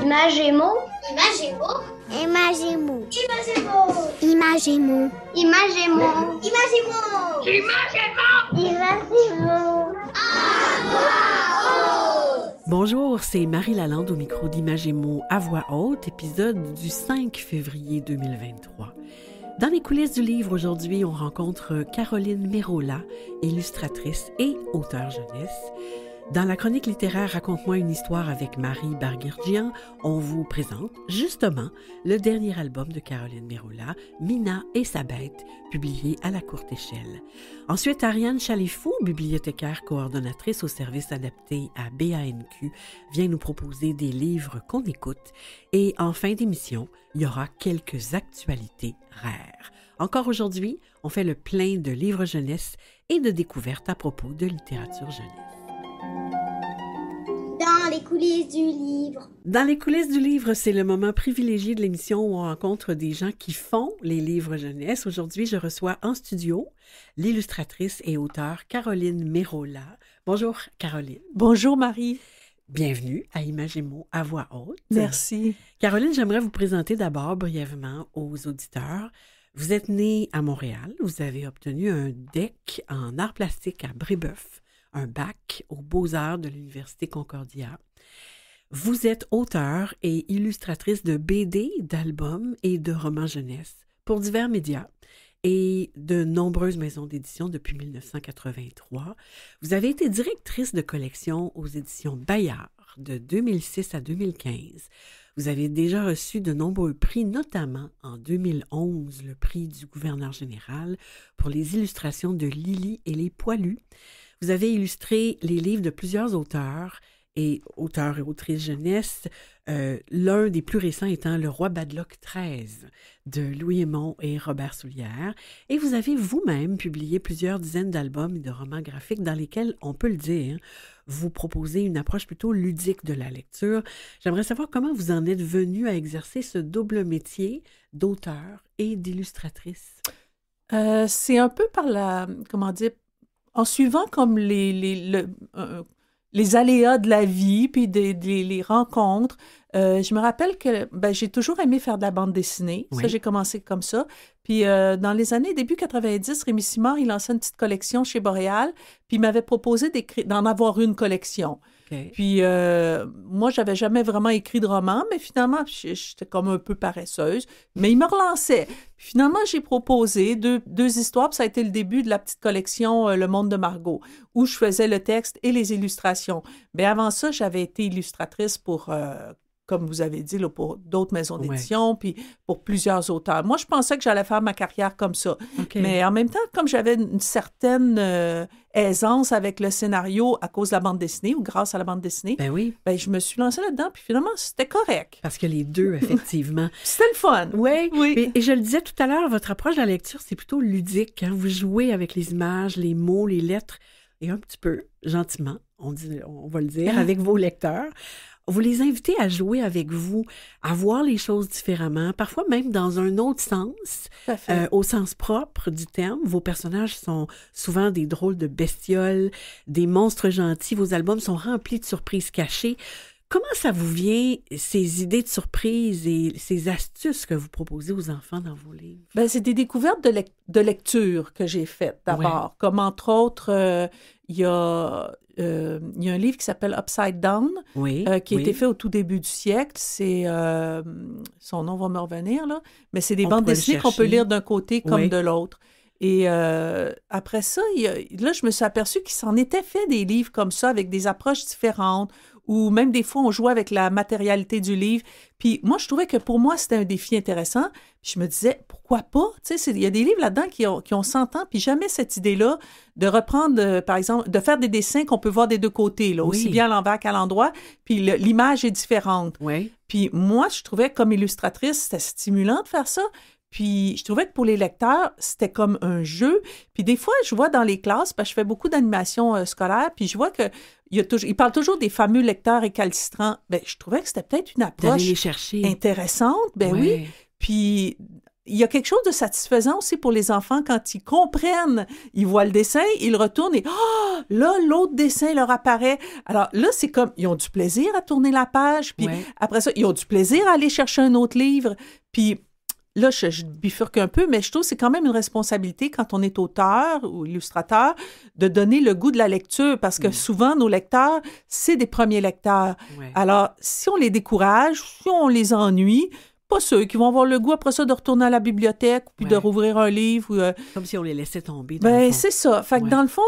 Imagemo. Imagemo. Imagemo. Imagemo. Imagemo. Imagemo. Bonjour, c'est Marie Lalande au micro mots à voix haute, épisode du 5 février 2023. Dans les coulisses du livre aujourd'hui, on rencontre Caroline Merola, illustratrice et auteure jeunesse. Dans la chronique littéraire Raconte-moi une histoire avec Marie Barguirgian, on vous présente justement le dernier album de Caroline Miroula, Mina et sa bête, publié à la courte échelle. Ensuite, Ariane Chalifou, bibliothécaire coordonnatrice au service adapté à BANQ, vient nous proposer des livres qu'on écoute. Et en fin d'émission, il y aura quelques actualités rares. Encore aujourd'hui, on fait le plein de livres jeunesse et de découvertes à propos de littérature jeunesse dans les coulisses du livre. Dans les coulisses du livre, c'est le moment privilégié de l'émission où on rencontre des gens qui font les livres jeunesse. Aujourd'hui, je reçois en studio l'illustratrice et auteure Caroline Mérola. Bonjour Caroline. Bonjour Marie. Bienvenue à Imagimo à voix haute. Merci. Caroline, j'aimerais vous présenter d'abord brièvement aux auditeurs. Vous êtes née à Montréal, vous avez obtenu un DEC en art plastique à Brébeuf un bac aux beaux-arts de l'Université Concordia. Vous êtes auteur et illustratrice de BD, d'albums et de romans jeunesse pour divers médias et de nombreuses maisons d'édition depuis 1983. Vous avez été directrice de collection aux éditions Bayard de 2006 à 2015. Vous avez déjà reçu de nombreux prix, notamment en 2011 le prix du gouverneur général pour les illustrations de Lily et les poilus, vous avez illustré les livres de plusieurs auteurs et auteurs et autrices jeunesse, euh, l'un des plus récents étant Le Roi Badlock XIII de Louis Aymon et Robert Soulière. Et vous avez vous-même publié plusieurs dizaines d'albums et de romans graphiques dans lesquels, on peut le dire, vous proposez une approche plutôt ludique de la lecture. J'aimerais savoir comment vous en êtes venu à exercer ce double métier d'auteur et d'illustratrice. Euh, c'est un peu par la, comment dire, en suivant comme les, les, euh, les aléas de la vie, puis des, des les rencontres, euh, je me rappelle que ben, j'ai toujours aimé faire de la bande dessinée. Ça, j'ai commencé comme ça. Puis euh, dans les années début 90, Rémi Simard, il lançait une petite collection chez Boréal, puis il m'avait proposé d'en avoir une collection. Puis euh, moi, j'avais jamais vraiment écrit de roman, mais finalement, j'étais comme un peu paresseuse. Mais il me relançait. finalement, j'ai proposé deux, deux histoires. ça a été le début de la petite collection euh, Le Monde de Margot, où je faisais le texte et les illustrations. Mais ben, avant ça, j'avais été illustratrice pour euh, comme vous avez dit, pour d'autres maisons d'édition, puis pour plusieurs auteurs. Moi, je pensais que j'allais faire ma carrière comme ça. Mais en même temps, comme j'avais une certaine euh, aisance avec le scénario à cause de la bande dessinée ou grâce à la bande dessinée, ben oui. ben, je me suis lancée là-dedans, puis finalement, c'était correct. Parce que les deux, effectivement. c'était le fun. oui. et je le disais tout à l'heure, votre approche de la lecture, c'est plutôt ludique. Hein. Vous jouez avec les images, les mots, les lettres, et un petit peu gentiment, on, dit, on va le dire, ah. avec vos lecteurs vous les invitez à jouer avec vous, à voir les choses différemment, parfois même dans un autre sens, euh, au sens propre du terme. Vos personnages sont souvent des drôles de bestioles, des monstres gentils. Vos albums sont remplis de surprises cachées. Comment ça vous vient, ces idées de surprise et ces astuces que vous proposez aux enfants dans vos livres? Ben c'est des découvertes de, lecture que j'ai faites d'abord, comme entre autres euh, euh, il y a, un livre qui s'appelle Upside Down, euh, qui a été fait au tout début du siècle. C'est euh, son nom va me revenir là, mais c'est des bandes dessinées qu'on peut lire d'un côté comme de l'autre. Et après ça, là, je me suis aperçue qu'il s'en était fait des livres comme ça avec des approches différentes ou même des fois on jouait avec la matérialité du livre. Puis moi, je trouvais que pour moi, c'était un défi intéressant. je me disais, pourquoi pas? Il y a des livres là-dedans qui ont, qui 100 ans, puis jamais cette idée-là de reprendre, euh, par exemple, de faire des dessins qu'on peut voir des deux côtés, là, aussi bien à l'envers qu'à l'endroit, puis l'image est différente. Oui. Puis moi, je trouvais comme illustratrice, c'était stimulant de faire ça. Puis je trouvais que pour les lecteurs, c'était comme un jeu. Puis des fois, je vois dans les classes, parce que je fais beaucoup d'animation scolaires, euh, scolaire, puis je vois que il, a toujours, parle toujours des fameux lecteurs récalcitrants. Ben, je trouvais que c'était peut-être une approche intéressante. Ben oui. Puis il y a quelque chose de satisfaisant aussi pour les enfants quand ils comprennent, ils voient le dessin, ils retournent et ah! là, l'autre dessin leur apparaît. Alors là, c'est comme, ils ont du plaisir à tourner la page, puis après ça, ils ont du plaisir à aller chercher un autre livre. Puis là, je, bifurque un peu, mais je trouve que c'est quand même une responsabilité quand on est auteur ou illustrateur de donner le goût de la lecture parce que mm. souvent, nos lecteurs, c'est des premiers lecteurs. Alors, si on les décourage, si on les ennuie, pas ceux qui vont avoir le goût après ça de retourner à la bibliothèque puis de rouvrir un livre. Euh, Comme si on les laissait tomber. Ben, c'est ça. Fait que dans le fond,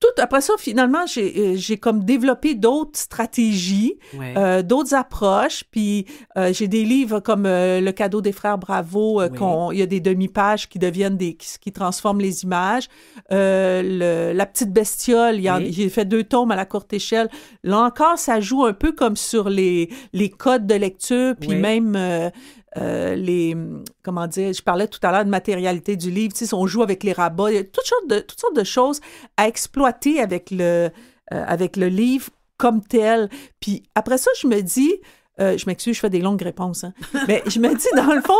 tout après ça, finalement, j'ai euh, comme développé d'autres stratégies, euh, d'autres approches. Puis euh, j'ai des livres comme Le cadeau des frères Bravo, qu'on il y a des demi-pages qui deviennent des qui, transforment les images. la petite bestiole, il j'ai fait deux tomes à la courte échelle. Là encore, ça joue un peu comme sur les les codes de lecture, puis même euh, les. Comment dire Je parlais tout à l'heure de matérialité du livre. si on joue avec les rabats. toutes sortes de, toutes sortes de choses à exploiter avec le, euh, avec le livre comme tel. Puis après ça, je me dis, euh, je m'excuse, je fais des longues réponses. Hein. Mais je me dis, dans le fond,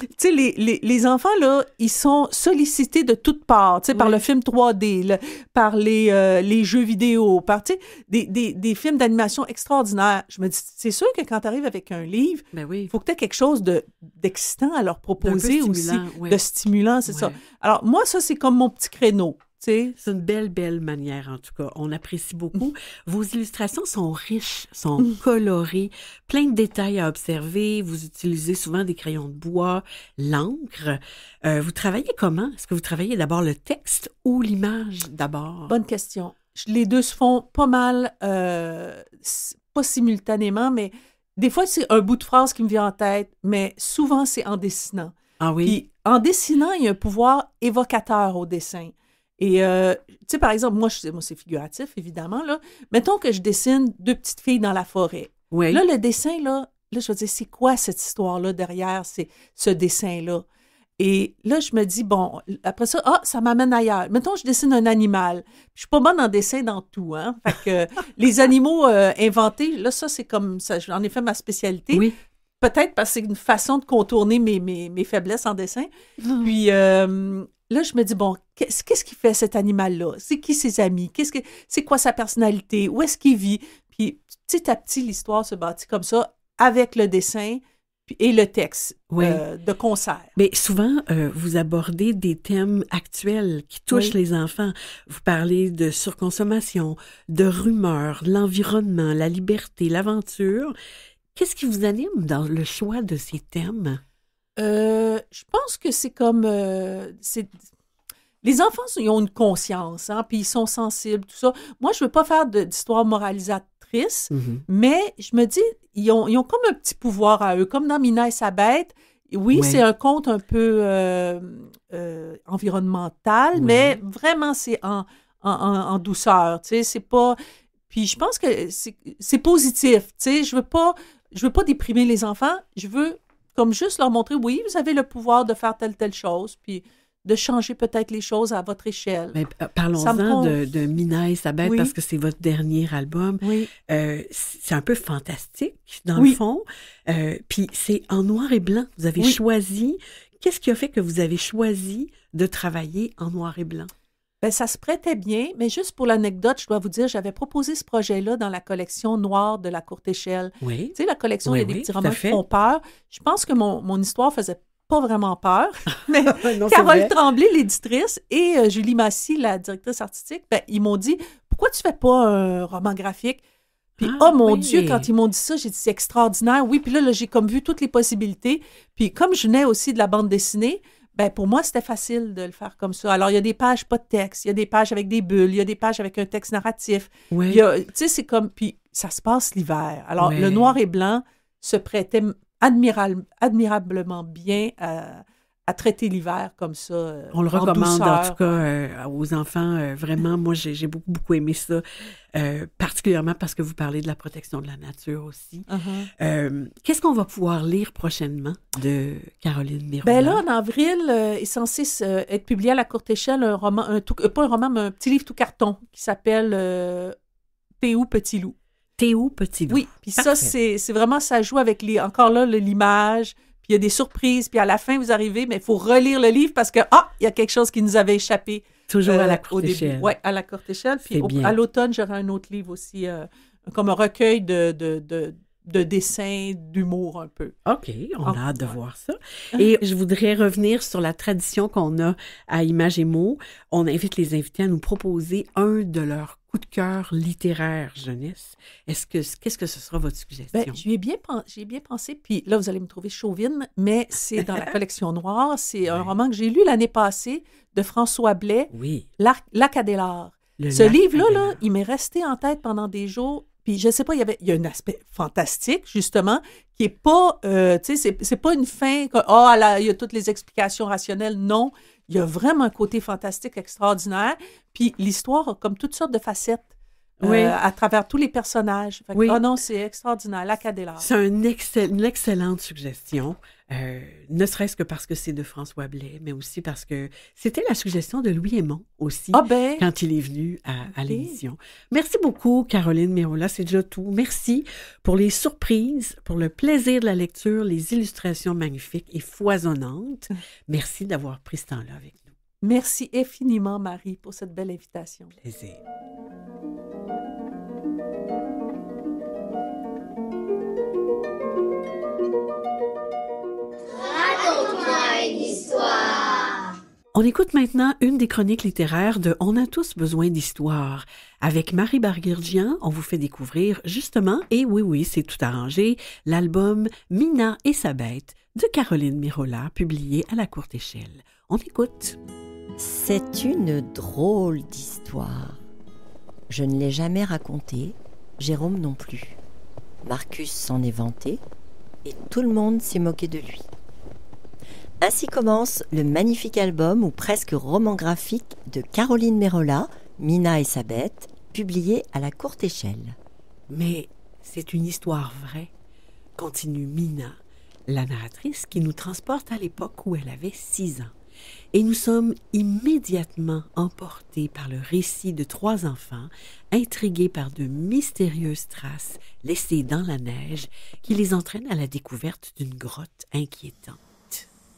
tu sais, les, les, les, enfants, là, ils sont sollicités de toutes parts, tu sais, par le film 3D, par les, euh, les jeux vidéo, par, tu sais, des, des, des films d'animation extraordinaires. Je me dis, c'est sûr que quand tu arrives avec un livre, ben il faut que tu quelque chose d'excitant à leur proposer aussi, de stimulant, c'est ça. Alors, moi, ça, c'est comme mon petit créneau. C'est une belle, belle manière, en tout cas. On apprécie beaucoup. Vos illustrations sont riches, sont mm. colorées, plein de détails à observer. Vous utilisez souvent des crayons de bois, l'encre. Euh, vous travaillez comment? Est-ce que vous travaillez d'abord le texte ou l'image d'abord? Bonne question. Les deux se font pas mal, euh, pas simultanément, mais des fois, c'est un bout de phrase qui me vient en tête, mais souvent, c'est en dessinant. Ah oui? Puis, en dessinant, il y a un pouvoir évocateur au dessin. Et, euh, tu sais, par exemple, moi, c'est figuratif, évidemment, là. Mettons que je dessine deux petites filles dans la forêt. Là, le dessin, là, je vais dire, c'est quoi cette histoire-là derrière c'est ce dessin-là? Et là, je me dis, bon, après ça, ah, ça m'amène ailleurs. Mettons, je dessine un animal. Je suis pas bonne en dessin dans tout, hein. Fait que les animaux euh, inventés, là, ça, c'est comme ça. J'en ai fait ma spécialité. Peut-être parce que c'est une façon de contourner mes, faiblesses en dessin. Ah. Puis, euh, là, je me dis, bon, qu'est-ce qui fait cet animal-là? C'est qui ses amis? Qu'est-ce que c'est quoi sa personnalité? Où est-ce qu'il vit? Puis petit à petit, l'histoire se bâtit comme ça avec le dessin et le texte euh, de concert. Mais souvent, euh, vous abordez des thèmes actuels qui touchent les enfants. Vous parlez de surconsommation, de rumeurs, l'environnement, la liberté, l'aventure. Qu'est-ce qui vous anime dans le choix de ces thèmes? Euh, je pense que c'est comme... Euh, les enfants, ils ont une conscience, hein, puis ils sont sensibles, tout ça. Moi, je ne veux pas faire d'histoire moralisatrice, mm-hmm. mais je me dis, ils ont, comme un petit pouvoir à eux, comme dans Mina et sa bête. Oui, c'est un conte un peu euh, environnemental, mais vraiment, c'est en, douceur, tu sais, c'est pas... Puis je pense que c'est positif, tu sais, je veux pas... veux pas déprimer les enfants, je veux comme juste leur montrer, oui, vous avez le pouvoir de faire telle, telle chose, puis de changer peut-être les choses à votre échelle. Mais euh, parlons-en de, Mina et Sabette, parce que c'est votre dernier album. Euh, c'est un peu fantastique, dans le fond. Euh, puis c'est en noir et blanc. Vous avez choisi. Qu'est-ce qui a fait que vous avez choisi de travailler en noir et blanc? Ben, ça se prêtait bien, mais juste pour l'anecdote, je dois vous dire, j'avais proposé ce projet-là dans la collection noire de la courte échelle. Oui. Tu sais, la collection, il y a des petits romans qui font peur. Je pense que mon, mon histoire faisait pas vraiment peur, mais Carole Tremblay, l'éditrice, et euh, Julie Massy, la directrice artistique, ben, ils m'ont dit Pourquoi tu fais pas un roman graphique puis, ah oh mon Dieu, quand ils m'ont dit ça, j'ai dit c'est extraordinaire. Oui, puis là, là j'ai comme vu toutes les possibilités. Puis, comme je venais aussi de la bande dessinée, ben pour moi, c'était facile de le faire comme ça. Alors, il y a des pages pas de texte, il y a des pages avec des bulles, il y a des pages avec un texte narratif. Oui. Tu sais, c'est comme... Puis ça se passe l'hiver. Alors, le noir et blanc se prêtait admirablement bien à à traiter l'hiver comme ça. On le euh, recommande en, tout cas euh, aux enfants. Euh, vraiment, moi, j'ai beaucoup, beaucoup aimé ça, particulièrement parce que vous parlez de la protection de la nature aussi. Uh-huh. Qu'est-ce qu'on va pouvoir lire prochainement de Caroline Miron? Ben là, en avril, est censé être publié à la courte échelle un roman, un pas un roman, mais un petit livre tout carton qui s'appelle Théo Petit Loup. Théo Petit Loup. Oui, puis ça, c'est vraiment, ça joue avec les, encore là, l'image puis il y a des surprises, puis à la fin, vous arrivez, mais il faut relire le livre parce que, ah, il y a quelque chose qui nous avait échappé. Toujours à la euh, courte échelle. Oui, à la courte échelle. Puis à l'automne, j'aurai un autre livre aussi, euh, comme un recueil de, de, de d'humour un peu. OK, on a ah, hâte de voir ça. Et je voudrais revenir sur la tradition qu'on a à Images et mots. On invite les invités à nous proposer un de leurs coup de cœur littéraire jeunesse. Est-ce que qu'est-ce que ce sera votre suggestion ben, J'ai bien, j'ai bien pensé. Puis là, vous allez me trouver chauvine, mais c'est dans la collection noire. C'est un roman que j'ai lu l'année passée de François Blais. Oui. L'Arcadélard. Ce livre-là, là, il m'est resté en tête pendant des jours. Puis je sais pas, il y avait, il y a un aspect fantastique justement qui est pas, euh, tu sais, c'est, pas une fin. Ah, il y a toutes les explications rationnelles. Non, il y a vraiment un côté fantastique extraordinaire. Puis l'histoire a comme toutes sortes de facettes. Euh, à travers tous les personnages. Oh non, c'est extraordinaire, la C'est une excellente suggestion, euh, ne serait-ce que parce que c'est de François Blais, mais aussi parce que c'était la suggestion de Louis Aymon aussi, ah ben. quand il est venu à, l'émission. Merci beaucoup, Caroline Mirola, c'est déjà tout. Merci pour les surprises, pour le plaisir de la lecture, les illustrations magnifiques et foisonnantes. Merci d'avoir pris ce temps-là avec nous. Merci infiniment, Marie, pour cette belle invitation. Plaisir. On écoute maintenant une des chroniques littéraires de On a tous besoin d'histoire. Avec Marie Barguirgian, on vous fait découvrir justement, et oui oui, c'est tout arrangé, l'album Mina et sa bête de Caroline Mirola, publié à la courte échelle. On écoute. C'est une drôle d'histoire. Je ne l'ai jamais racontée, Jérôme non plus. Marcus s'en est vanté, et tout le monde s'est moqué de lui. Ainsi commence le magnifique album ou presque roman graphique de Caroline Merola, Mina et sa bête, publié à la courte échelle. Mais c'est une histoire vraie, continue Mina, la narratrice qui nous transporte à l'époque où elle avait six ans. Et nous sommes immédiatement emportés par le récit de trois enfants, intrigués par de mystérieuses traces laissées dans la neige qui les entraînent à la découverte d'une grotte inquiétante.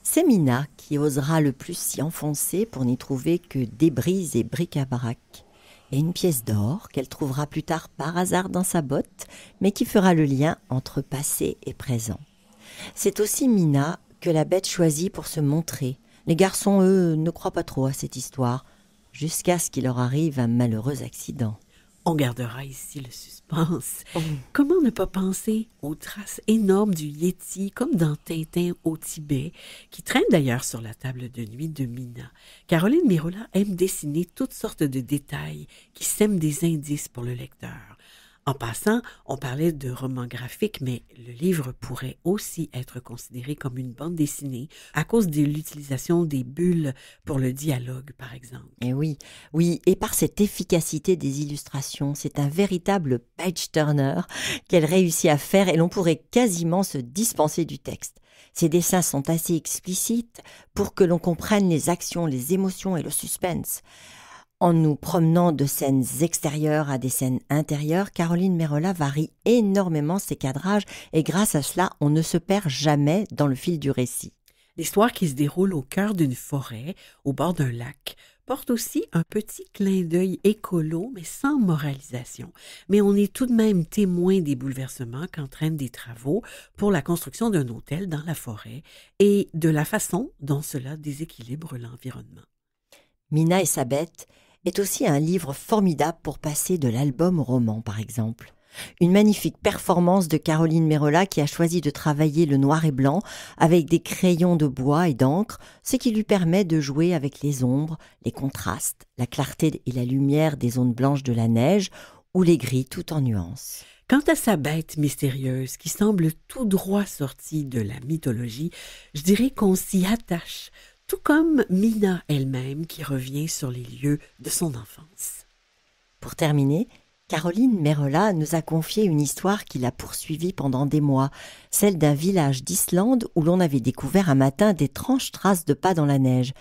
C'est Mina qui osera le plus s'y enfoncer pour n'y trouver que débris et bric-à-brac, et une pièce d'or qu'elle trouvera plus tard par hasard dans sa botte, mais qui fera le lien entre passé et présent. C'est aussi Mina que la bête choisit pour se montrer. Les garçons, eux, ne croient pas trop à cette histoire, jusqu'à ce qu'il leur arrive un malheureux accident. On gardera ici le suspense. Oh. Comment ne pas penser aux traces énormes du Yéti, comme dans Tintin au Tibet, qui traîne d'ailleurs sur la table de nuit de Mina. Caroline Mirola aime dessiner toutes sortes de détails qui sèment des indices pour le lecteur. En passant, on parlait de roman graphique, mais le livre pourrait aussi être considéré comme une bande dessinée à cause de l'utilisation des bulles pour le dialogue, par exemple. Et eh oui, oui, et par cette efficacité des illustrations, c'est un véritable page-turner qu'elle réussit à faire et l'on pourrait quasiment se dispenser du texte. Ses dessins sont assez explicites pour que l'on comprenne les actions, les émotions et le suspense. En nous promenant de scènes extérieures à des scènes intérieures, Caroline Merola varie énormément ses cadrages et grâce à cela, on ne se perd jamais dans le fil du récit. L'histoire qui se déroule au cœur d'une forêt, au bord d'un lac, porte aussi un petit clin d'œil écolo, mais sans moralisation. Mais on est tout de même témoin des bouleversements qu'entraînent des travaux pour la construction d'un hôtel dans la forêt et de la façon dont cela déséquilibre l'environnement. Mina et sa bête est aussi un livre formidable pour passer de l'album au roman, par exemple. Une magnifique performance de Caroline Merola qui a choisi de travailler le noir et blanc avec des crayons de bois et d'encre, ce qui lui permet de jouer avec les ombres, les contrastes, la clarté et la lumière des zones blanches de la neige ou les gris tout en nuances. Quant à sa bête mystérieuse qui semble tout droit sortie de la mythologie, je dirais qu'on s'y attache, tout comme Mina elle-même qui revient sur les lieux de son enfance. Pour terminer, Caroline Merola nous a confié une histoire qui l'a poursuivie pendant des mois, celle d'un village d'Islande où l'on avait découvert un matin d'étranges traces de pas dans la neige.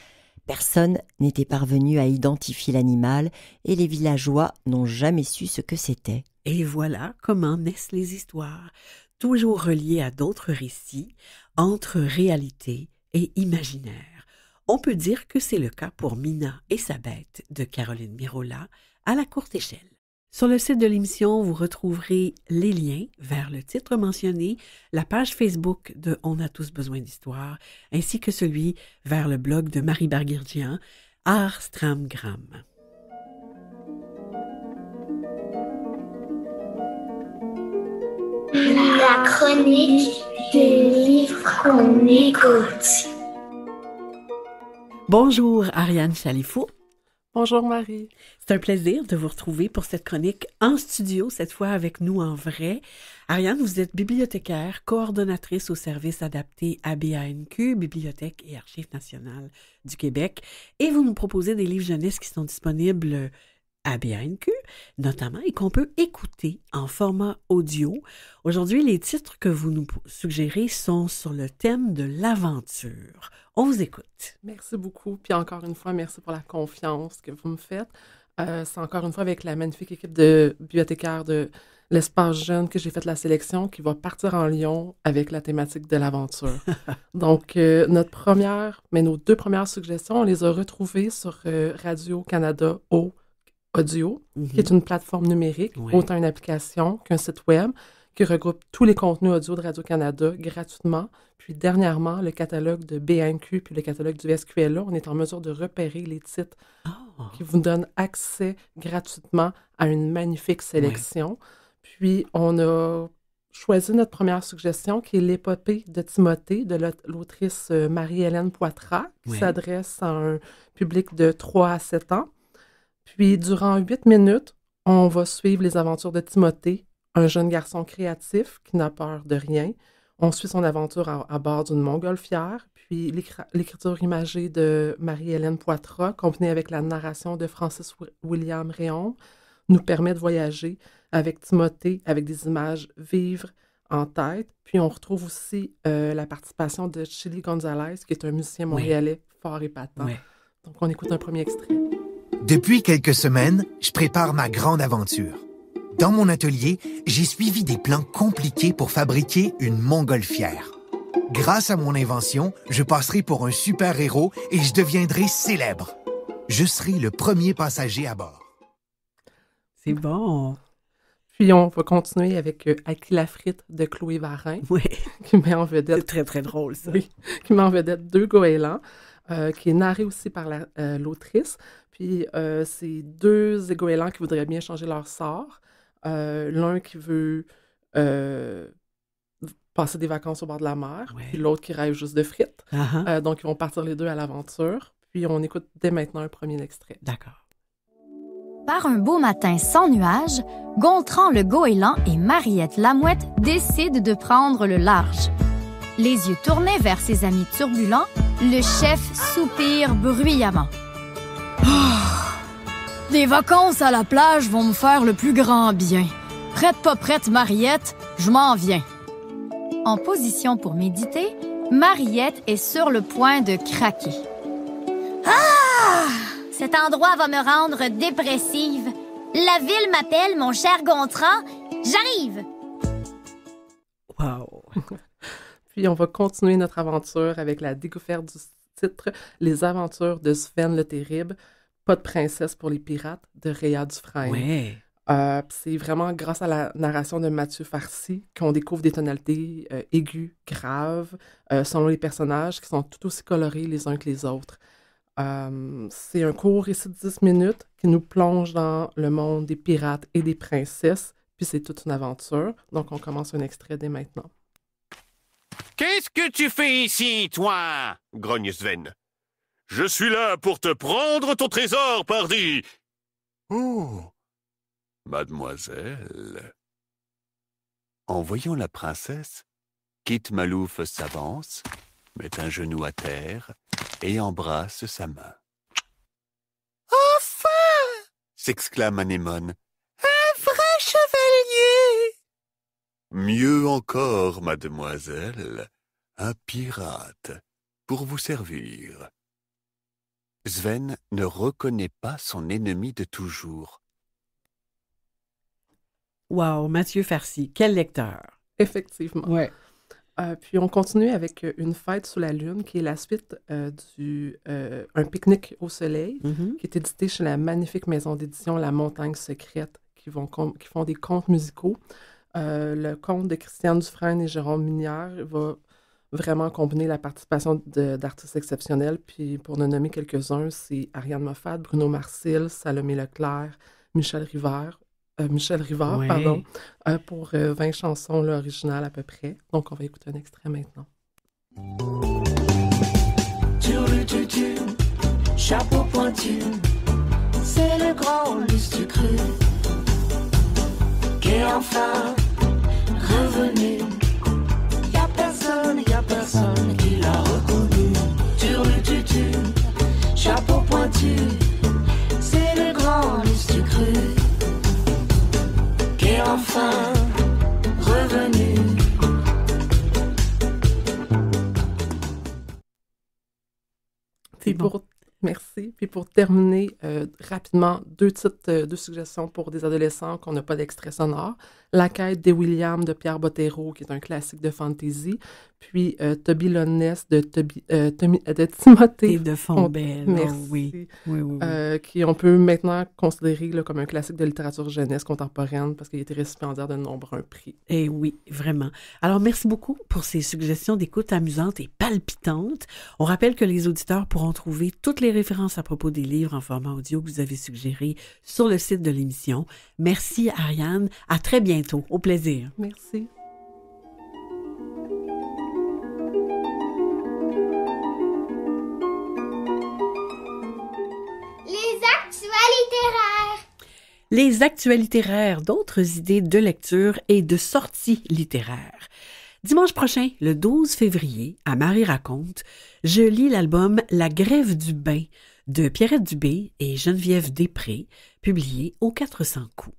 Personne n'était parvenu à identifier l'animal et les villageois n'ont jamais su ce que c'était. Et voilà comment naissent les histoires, toujours reliées à d'autres récits, entre réalité et imaginaire. On peut dire que c'est le cas pour Mina et sa bête de Caroline Mirola à la courte échelle. Sur le site de l'émission, vous retrouverez les liens vers le titre mentionné, la page Facebook de On a tous besoin d'histoire, ainsi que celui vers le blog de Marie Barguirdian, Arstramgram. La chronique des livres qu'on écoute. Bonjour Ariane Chalifou. Bonjour Marie. C'est un plaisir de vous retrouver pour cette chronique en studio, cette fois avec nous en vrai. Ariane, vous êtes bibliothécaire, coordonnatrice au service adapté BANQ, Bibliothèque et Archives nationales du Québec, et vous nous proposez des livres jeunesse qui sont disponibles à BNQ, notamment, et qu'on peut écouter en format audio. Aujourd'hui, les titres que vous nous suggérez sont sur le thème de l'aventure. On vous écoute. Merci beaucoup. Puis encore une fois, merci pour la confiance que vous me faites. Euh, c'est encore une fois avec la magnifique équipe de bibliothécaires de l'espace jeune que j'ai fait la sélection qui va partir en Lyon avec la thématique de l'aventure. Donc, euh, notre première, mais nos deux premières suggestions, on les a retrouvées sur euh, Radio Canada au audio, qui mhm. est une plateforme numérique, autant une application qu'un site web, qui regroupe tous les contenus audio de Radio-Canada gratuitement. Puis dernièrement, le catalogue de BNQ puis le catalogue du SQLA, on est en mesure de repérer les titres ah! qui vous donnent accès gratuitement à une magnifique sélection. Puis on a choisi notre première suggestion qui est l'épopée de Timothée de l'autrice euh, Marie-Hélène Poitras, qui s'adresse à un public de 3 à 7 ans. Puis, durant huit minutes, on va suivre les aventures de Timothée, un jeune garçon créatif qui n'a peur de rien. On suit son aventure à, bord d'une montgolfière, puis l'écriture imagée de Marie-Hélène Poitras, combinée avec la narration de Francis William Réon, nous permet de voyager avec Timothée, avec des images vivres en tête. Puis on retrouve aussi euh, la participation de Chili Gonzalez, qui est un musicien montréalais fort épatant. Donc on écoute un premier extrait. Depuis quelques semaines, je prépare ma grande aventure. Dans mon atelier, j'ai suivi des plans compliqués pour fabriquer une montgolfière. Grâce à mon invention, je passerai pour un super-héros et je deviendrai célèbre. Je serai le premier passager à bord. C'est bon. Puis on va continuer avec euh, la Frite de Chloé Varin. Oui. Qui met en vedette. C'est très, très drôle, ça. Oui, qui met en vedette deux goélands. Euh, qui est narré aussi par euh, l'autrice. Puis euh, c'est deux goélands qui voudraient bien changer leur sort. L'un qui veut passer des vacances au bord de la mer, puis l'autre qui rêve juste de frites. Uh-huh. donc, ils vont partir les deux à l'aventure. Puis, on écoute dès maintenant un premier extrait. D'accord. Par un beau matin sans nuages, Gontran le goéland et Mariette la mouette décident de prendre le large. Les yeux tournés vers ses amis turbulents, le chef soupire bruyamment. Oh, des vacances à la plage vont me faire le plus grand bien. Prête pas prête, Mariette, je m'en viens. En position pour méditer, Mariette est sur le point de craquer. Ah! Cet endroit va me rendre dépressive. La ville m'appelle, mon cher Gontran. J'arrive! Puis on va continuer notre aventure avec la découverte du titre Les aventures de Sven le Terrible, Pas de princesse pour les pirates de Réa Dufresne. Ouais. Euh, c'est vraiment grâce à la narration de Mathieu Farcy qu'on découvre des tonalités euh, aiguës, graves, euh, selon les personnages qui sont tout aussi colorés les uns que les autres. c'est un court récit de 10 minutes qui nous plonge dans le monde des pirates et des princesses, puis c'est toute une aventure. Donc on commence un extrait dès maintenant. Qu'est-ce que tu fais ici, toi grogne Sven. Je suis là pour te prendre ton trésor, pardi Oh Mademoiselle En voyant la princesse, Kit Malouf s'avance, met un genou à terre et embrasse sa main. Enfin s'exclame Anémone. Mieux encore, mademoiselle, un pirate, pour vous servir. Sven ne reconnaît pas son ennemi de toujours. Wow, Mathieu Farcy, quel lecteur! Effectivement. Euh, puis on continue avec une fête sous la lune qui est la suite d'Un euh, du euh, pique-nique au soleil mm-hmm. qui est édité chez la magnifique maison d'édition La Montagne secrète qui qui font des contes musicaux euh, le conte de Christiane Dufresne et Jérôme Minière va vraiment combiner la participation d'artistes exceptionnels. Puis pour ne nommer quelques-uns, c'est Ariane Moffat, Bruno Marcil, Salomé Leclerc, Michel Rivard. Euh, Michel Rivard, pardon, euh, pour 20 chansons l'original à peu près. Donc, on va écouter un extrait maintenant. chapeau pointu, c'est le grand lustre cru. en enfin, revenu. Y a personne, y a personne qui l'a reconnu. tu chapeau pointu, c'est le grand Lustu cru. Qui est enfin revenu. pour Merci. Puis pour terminer, euh, rapidement, deux petites, euh, deux suggestions pour des adolescents qu'on n'a pas d'extrait sonore. La quête des Williams de Pierre Bottero, qui est un classique de fantasy, puis euh, Toby Lones de, Toby, euh, euh, de Timothée de oh Merci, oui. Oui, oui, qui on peut maintenant considérer comme un classique de littérature jeunesse contemporaine parce qu'il a été récipiendaire de nombreux prix. Et eh oui, vraiment. Alors, merci beaucoup pour ces suggestions d'écoute amusantes et palpitantes. On rappelle que les auditeurs pourront trouver toutes les références à propos des livres en format audio que vous avez suggérés sur le site de l'émission. Merci, Ariane. À très bientôt au plaisir. Merci. les Actuels littéraires, d'autres idées de lecture et de sorties littéraires. Dimanche prochain, le 12 février, à Marie Raconte, je lis l'album La grève du bain de Pierrette Dubé et Geneviève Després, publié aux 400 coups.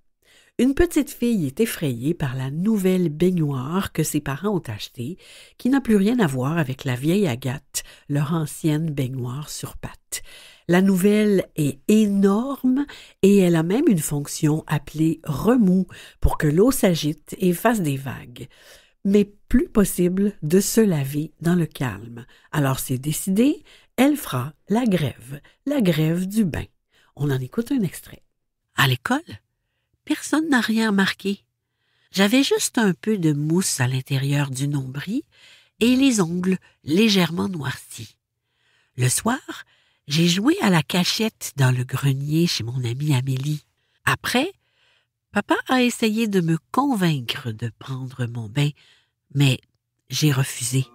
Une petite fille est effrayée par la nouvelle baignoire que ses parents ont achetée, qui n'a plus rien à voir avec la vieille Agathe, leur ancienne baignoire sur pattes. La nouvelle est énorme et elle a même une fonction appelée remous pour que l'eau s'agite et fasse des vagues. Mais plus possible de se laver dans le calme. Alors c'est décidé, elle fera la grève, la grève du bain. On en écoute un extrait. À l'école, personne n'a rien remarqué. J'avais juste un peu de mousse à l'intérieur du nombril et les ongles légèrement noircis. Le soir, j'ai joué à la cachette dans le grenier chez mon amie Amélie. Après, papa a essayé de me convaincre de prendre mon bain, mais j'ai refusé.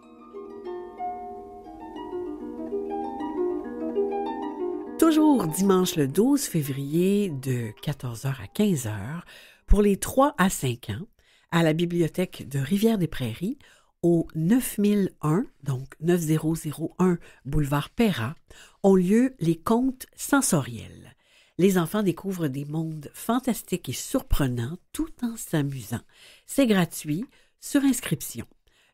dimanche le 12 février de 14h à 15h pour les 3 à 5 ans à la bibliothèque de Rivière-des-Prairies au 9001, donc 9001 boulevard Perra, ont lieu les contes sensoriels. Les enfants découvrent des mondes fantastiques et surprenants tout en s'amusant. C'est gratuit sur inscription.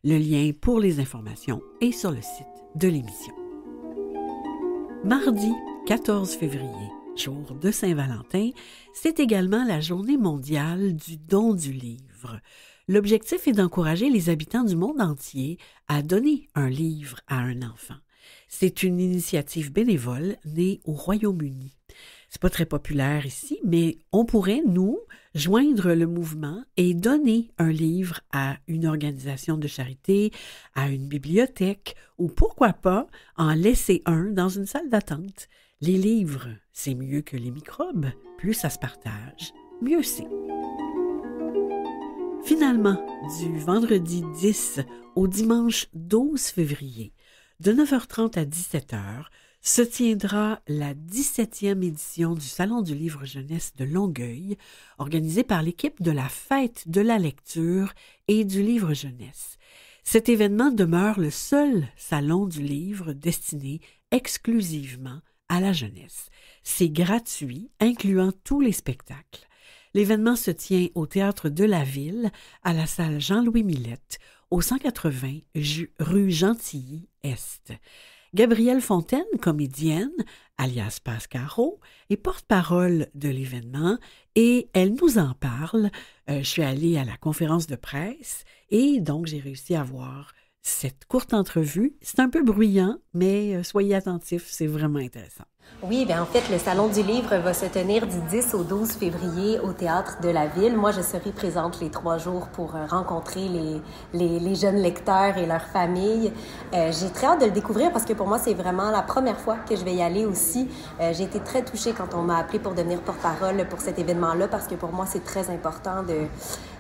Le lien pour les informations est sur le site de l'émission. Mardi, 14 février, jour de Saint-Valentin, c'est également la journée mondiale du don du livre. L'objectif est d'encourager les habitants du monde entier à donner un livre à un enfant. C'est une initiative bénévole née au Royaume-Uni. C'est pas très populaire ici, mais on pourrait, nous, joindre le mouvement et donner un livre à une organisation de charité, à une bibliothèque, ou pourquoi pas en laisser un dans une salle d'attente. Les livres, c'est mieux que les microbes. Plus ça se partage, mieux c'est. Finalement, du vendredi 10 au dimanche 12 février, de 9h30 à 17h, se tiendra la 17e édition du Salon du livre jeunesse de Longueuil, organisée par l'équipe de la Fête de la lecture et du livre jeunesse. Cet événement demeure le seul salon du livre destiné exclusivement à la jeunesse. C'est gratuit, incluant tous les spectacles. L'événement se tient au Théâtre de la Ville, à la salle Jean-Louis Millette, au 180 rue Gentilly-Est. Gabrielle Fontaine, comédienne, alias Pascaro, est porte-parole de l'événement et elle nous en parle. Euh, je suis allée à la conférence de presse et donc j'ai réussi à voir cette courte entrevue. C'est un peu bruyant, mais euh, soyez attentifs, c'est vraiment intéressant. Oui, bien en fait, le Salon du livre va se tenir du 10 au 12 février au Théâtre de la Ville. Moi, je serai présente les trois jours pour euh, rencontrer les, les, jeunes lecteurs et leurs familles. Euh, j'ai très hâte de le découvrir parce que pour moi, c'est vraiment la première fois que je vais y aller aussi. j'ai été très touchée quand on m'a appelée pour devenir porte-parole pour cet événement-là parce que pour moi, c'est très important de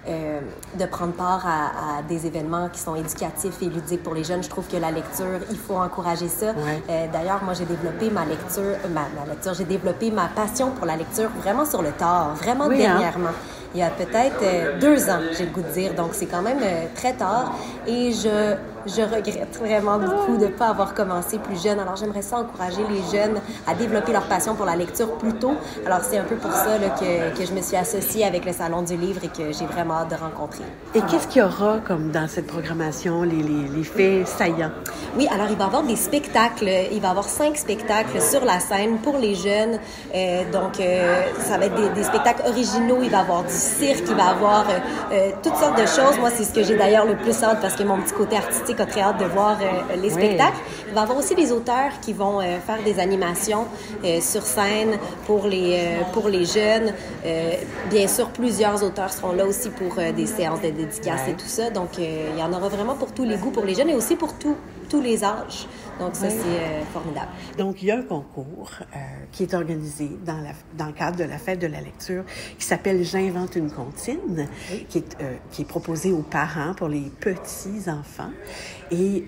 euh, de prendre part à, des événements qui sont éducatifs et ludiques pour les jeunes. Je trouve que la lecture, il faut encourager ça. Euh, d'ailleurs, moi, j'ai développé ma lecture, euh, ma, lecture, j'ai développé ma passion pour la lecture vraiment sur le tard, vraiment hein. dernièrement. Il y a peut-être deux ans, j'ai le goût de dire. Donc, c'est quand même très tard. Et je je regrette vraiment beaucoup de ne pas avoir commencé plus jeune. Alors, j'aimerais ça encourager les jeunes à développer leur passion pour la lecture plus tôt. Alors, c'est un peu pour ça que, que, je me suis associée avec le Salon du Livre et que j'ai vraiment hâte de rencontrer. Et qu'est-ce qu'il y aura comme dans cette programmation, les, les, les faits saillants? Oui, alors il va y avoir des spectacles. Il va y avoir cinq spectacles sur la scène pour les jeunes. Euh, donc, euh, ça va être des, spectacles originaux. Il va y avoir du cirque, il va y avoir euh, toutes sortes de choses. Moi, c'est ce que j'ai d'ailleurs le plus hâte parce que mon petit côté artistique tu as très hâte de voir euh, les spectacles va avoir aussi des auteurs qui vont euh, faire des animations euh, sur scène pour les, euh, pour les jeunes. bien sûr, plusieurs auteurs seront là aussi pour des séances de dédicace et tout ça. Donc, il y en aura vraiment pour tous les goûts, pour les jeunes et aussi pour tous les âges. Donc, ça, c'est formidable. Donc, il y a un concours qui est organisé dans, la, dans, le cadre de la fête de la lecture qui s'appelle J'invente une comptine, qui, est, qui est proposé aux parents pour les petits-enfants. Et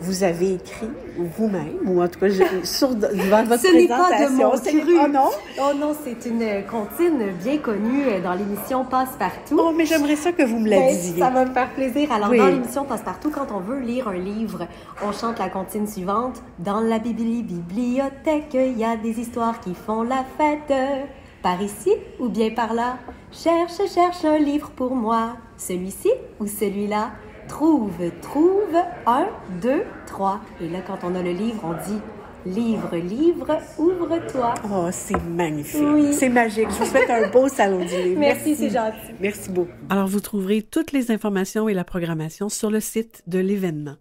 vous avez écrit vous-même, ou en tout cas, sur, devant votre Ce n'est pas de mon cru. Oh non? Oh non, c'est une comptine bien connue euh, dans l'émission Passe-Partout. Oh, mais j'aimerais ça que vous me la ben, disiez. Ça va me faire plaisir. Alors, dans l'émission Passe-Partout, quand on veut lire un livre, on chante la comptine suivante. Dans la bibliothèque, il y a des histoires qui font la fête. Par ici ou bien par là, cherche, cherche un livre pour moi. Celui-ci ou celui-là Trouve, trouve, un, deux, trois. Et là, quand on a le livre, on dit Livre, livre, ouvre-toi. Oh, c'est magnifique. C'est magique. Je vous souhaite un beau salon du livre. Merci, Merci. c'est gentil. Merci beaucoup. Alors, vous trouverez toutes les informations et la programmation sur le site de l'événement.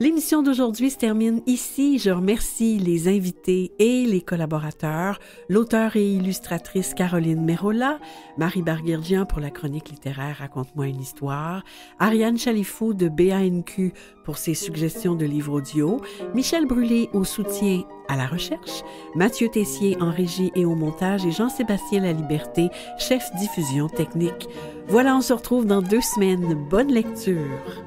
L'émission d'aujourd'hui se termine ici. Je remercie les invités et les collaborateurs, l'auteur et illustratrice Caroline Merola, Marie Barguirgian pour la chronique littéraire Raconte-moi une histoire, Ariane Chalifou de BANQ pour ses suggestions de livres audio, Michel Brulé au soutien à la recherche, Mathieu Tessier en régie et au montage et Jean-Sébastien Laliberté, chef diffusion technique. Voilà, on se retrouve dans deux semaines. Bonne lecture.